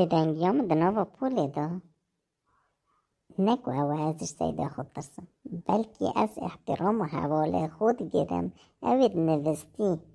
Педеньом дно пулі до. نه که او ازش سیده خود ترسم بلکه از احترام و حواله خود گرم اوید نوستی